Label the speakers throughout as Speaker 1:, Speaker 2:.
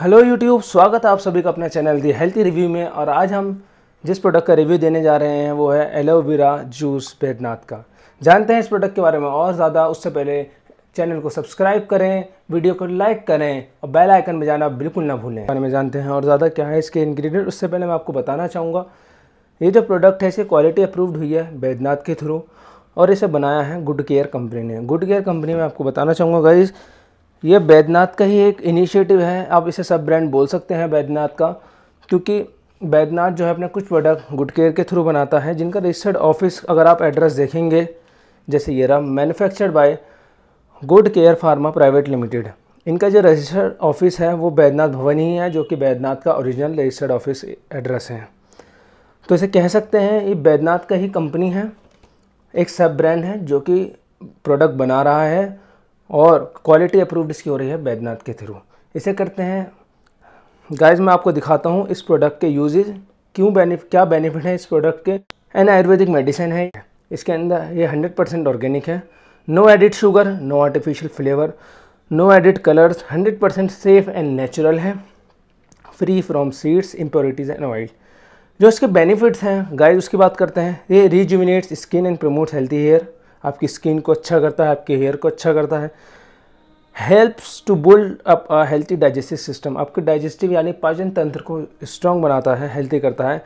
Speaker 1: hello YouTube स्वागत है आप सभी का अपने चैनल दी हेल्थी रिव्यू में और आज हम जिस प्रोडक्ट का रिव्यू देने जा रहे हैं वो है एलोवेरा जूस बैदनाथ का जानते हैं इस प्रोडक्ट के बारे में और ज़्यादा उससे पहले चैनल को सब्सक्राइब करें वीडियो को लाइक करें और बेल आइकन में जाना बिल्कुल ना भूलें बारे में जानते हैं और ज़्यादा क्या है इसके इन्ग्रीडियंट उससे पहले मैं आपको बताना चाहूँगा ये जो प्रोडक्ट है इसकी क्वालिटी अप्रूव्ड हुई है बैदनाथ के थ्रू और इसे बनाया है गुड केयर कंपनी ने गुड केयर कंपनी में आपको बताना चाहूँगा गाइज़ ये बैद्यनाथ का ही एक इनिशिएटिव है आप इसे सब ब्रांड बोल सकते हैं बैद्यनाथ का क्योंकि बैद्यनाथ जो है अपने कुछ प्रोडक्ट गुड केयर के थ्रू बनाता है जिनका रजिस्टर्ड ऑफिस अगर आप एड्रेस देखेंगे जैसे ये रहा manufactured by good care pharma private limited इनका जो रजिस्टर्ड ऑफिस है वो बैद्यनाथ भवन ही है जो कि बैद्यनाथ का ओरिजिनल रजिस्टर्ड ऑफिस एड्रेस है तो इसे कह सकते हैं ये बैद्यनाथ का ही कंपनी है एक सब ब्रांड है जो कि प्रोडक्ट बना रहा है और क्वालिटी अप्रूव्ड इसकी हो रही है बैद्यनाथ के थ्रू इसे करते हैं गाइज मैं आपको दिखाता हूँ इस प्रोडक्ट के यूजेज क्यों बेनिफिट क्या बेनिफिट है इस प्रोडक्ट के एन आयुर्वेदिक मेडिसिन है इसके अंदर ये हंड्रेड परसेंट ऑर्गेनिक है no added sugar no artificial flavour no added colours hundred percent safe and natural है free from seeds impurities and oil जो इसके बेनिफिट्स हैं गाइज उसकी बात करते हैं ये rejuvenates skin and promotes healthy hair आपकी स्किन को अच्छा करता है आपके हेयर को अच्छा करता है helps to build up a healthy digestive system आपके डाइजेस्टिव यानी पाचन तंत्र को स्ट्रॉन्ग बनाता है हेल्थी करता है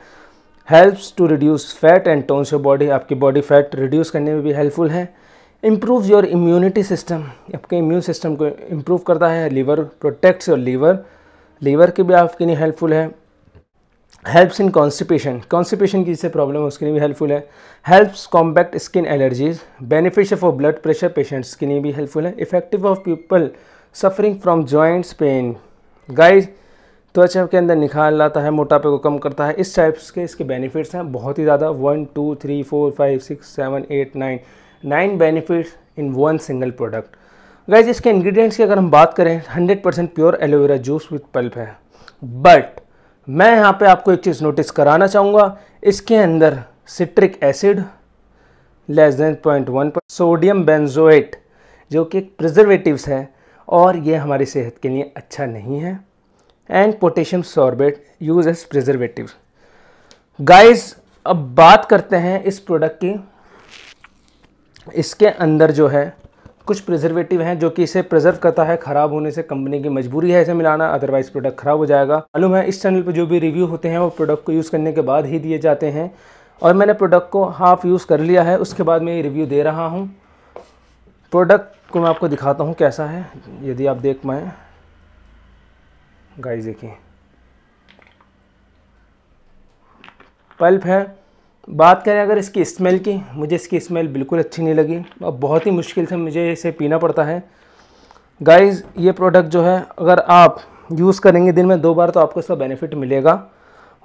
Speaker 1: helps to reduce fat and tones your body आपकी बॉडी फैट रिड्यूस करने में भी हेल्पफुल है इम्प्रूव योर इम्यूनिटी सिस्टम आपके इम्यून सिस्टम को इम्प्रूव करता है liver protects your liver liver की भी आपके लिए हेल्पफुल है हेल्प्स इन कॉन्स्टिपेशन कॉन्स्टिपेशन की जिससे प्रॉब्लम है उसके लिए भी हेल्पफुल है helps combat skin allergies beneficial for blood pressure patients के लिए भी हेल्पफुल है effective of people suffering from joints pain guys त्वचा के अंदर निखार लाता है मोटापे को कम करता है इस टाइप्स के इसके बेनिफिट्स हैं बहुत ही ज़्यादा one two three four five six seven eight nine nine benefits in one single product guys इसके इंग्रेडिएंट्स की अगर हम बात करें hundred percent pure aloe vera juice with pulp है बट मैं यहाँ पे आपको एक चीज़ नोटिस कराना चाहूँगा इसके अंदर citric acid less than point one पर सोडियम बेंजोएट जो कि प्रिजर्वेटिवस प्रिजर्वेटिव्स है और ये हमारी सेहत के लिए अच्छा नहीं है and potassium sorbate use as preservative guys अब बात करते हैं इस प्रोडक्ट की इसके अंदर जो है कुछ प्रिजर्वेटिव हैं जो कि इसे प्रिजर्व करता है ख़राब होने से कंपनी की मजबूरी है इसे मिलाना अदरवाइज़ प्रोडक्ट ख़राब हो जाएगा मालूम है इस चैनल पर जो भी रिव्यू होते हैं वो प्रोडक्ट को यूज़ करने के बाद ही दिए जाते हैं और मैंने प्रोडक्ट को हाफ़ यूज़ कर लिया है उसके बाद मैं ये रिव्यू दे रहा हूँ प्रोडक्ट को मैं आपको दिखाता हूँ कैसा है यदि आप देख पाएँ गाइस देखिए पल्प है बात करें अगर इसकी स्मेल की मुझे इसकी स्मेल बिल्कुल अच्छी नहीं लगी और बहुत ही मुश्किल से मुझे इसे पीना पड़ता है गाइस ये प्रोडक्ट जो है अगर आप यूज़ करेंगे दिन में दो बार तो आपको इसका बेनिफिट मिलेगा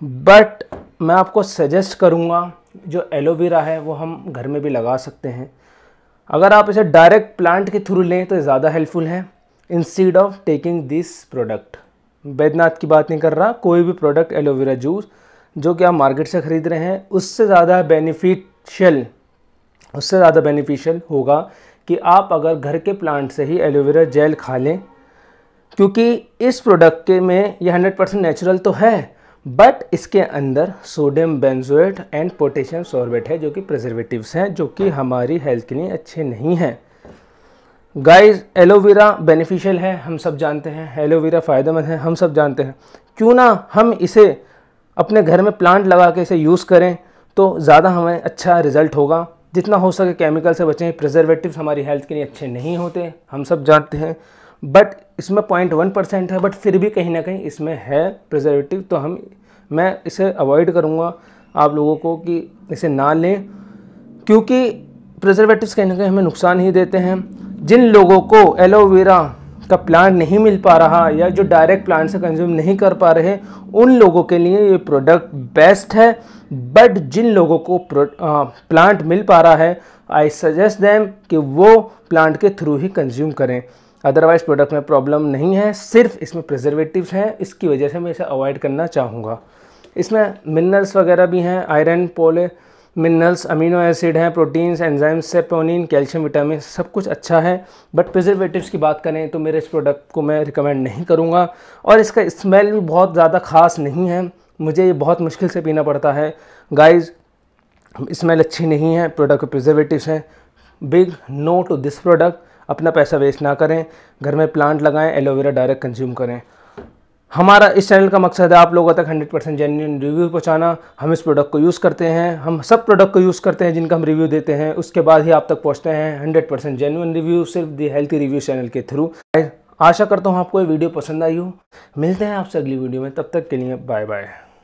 Speaker 1: बट मैं आपको सजेस्ट करूँगा जो एलोवेरा है वो हम घर में भी लगा सकते हैं अगर आप इसे डायरेक्ट प्लांट के थ्रू लें तो ज़्यादा हेल्पफुल है instead of taking this product Baidyanath की बात नहीं कर रहा कोई भी प्रोडक्ट एलोवेरा जूस जो कि आप मार्केट से ख़रीद रहे हैं उससे ज़्यादा बेनिफिशियल उससे ज़्यादा बेनिफिशियल होगा कि आप अगर घर के प्लांट से ही एलोवेरा जेल खा लें क्योंकि इस प्रोडक्ट के में ये हंड्रेड परसेंट नेचुरल तो है बट इसके अंदर sodium benzoate and potassium sorbate है जो कि प्रिजर्वेटिव्स हैं जो कि हमारी हेल्थ के लिए अच्छे नहीं हैं गाइस एलोवेरा बेनिफिशियल है हम सब जानते हैं एलोवेरा फ़ायदेमंद है हम सब जानते हैं क्यों ना हम इसे अपने घर में प्लांट लगा के इसे यूज़ करें तो ज़्यादा हमें अच्छा रिज़ल्ट होगा जितना हो सके केमिकल से बचें प्रिजर्वेटिव्स हमारी हेल्थ के लिए अच्छे नहीं होते हम सब जानते हैं बट इसमें पॉइंट वन परसेंट है बट फिर भी कहीं ना कहीं इसमें है प्रिजर्वेटिव तो हम मैं इसे अवॉइड करूँगा आप लोगों को कि इसे ना लें क्योंकि प्रिजर्वेटिव्स कहीं ना कहीं हमें नुकसान ही देते हैं जिन लोगों को एलोवेरा का प्लान नहीं मिल पा रहा या जो डायरेक्ट प्लांट से कंज्यूम नहीं कर पा रहे उन लोगों के लिए ये प्रोडक्ट बेस्ट है बट जिन लोगों को प्लांट मिल पा रहा है आई सजेस्ट दैम कि वो प्लांट के थ्रू ही कंज्यूम करें अदरवाइज़ प्रोडक्ट में प्रॉब्लम नहीं है सिर्फ इसमें प्रिजर्वेटिव हैं इसकी वजह से मैं इसे अवॉइड करना चाहूँगा इसमें मिनरल्स वगैरह भी हैं आयरन पोले मिनरल्स अमीनो एसिड हैं proteins enzymes saponin calcium vitamin सब कुछ अच्छा है बट प्रिजर्वेटिव्स की बात करें तो मेरे इस प्रोडक्ट को मैं रिकमेंड नहीं करूँगा और इसका स्मेल भी बहुत ज़्यादा ख़ास नहीं है मुझे ये बहुत मुश्किल से पीना पड़ता है गाइज स्मेल अच्छी नहीं है प्रोडक्ट प्रिजर्वेटिव हैं big no to this product अपना पैसा वेस्ट ना करें घर में प्लांट लगाएं एलोवेरा डायरेक्ट कंज्यूम करें हमारा इस चैनल का मकसद है आप लोगों तक 100 परसेंट जेन्यून रिव्यू पहुँचाना हम इस प्रोडक्ट को यूज़ करते हैं हम सब प्रोडक्ट को यूज़ करते हैं जिनका हम रिव्यू देते हैं उसके बाद ही आप तक पहुँचते हैं 100 परसेंट जेन्यून रिव्यू सिर्फ दी हेल्थी रिव्यू चैनल के थ्रू आशा करता हूँ आपको ये वीडियो पसंद आई हो मिलते हैं आपसे अगली वीडियो में तब तक के लिए बाय बाय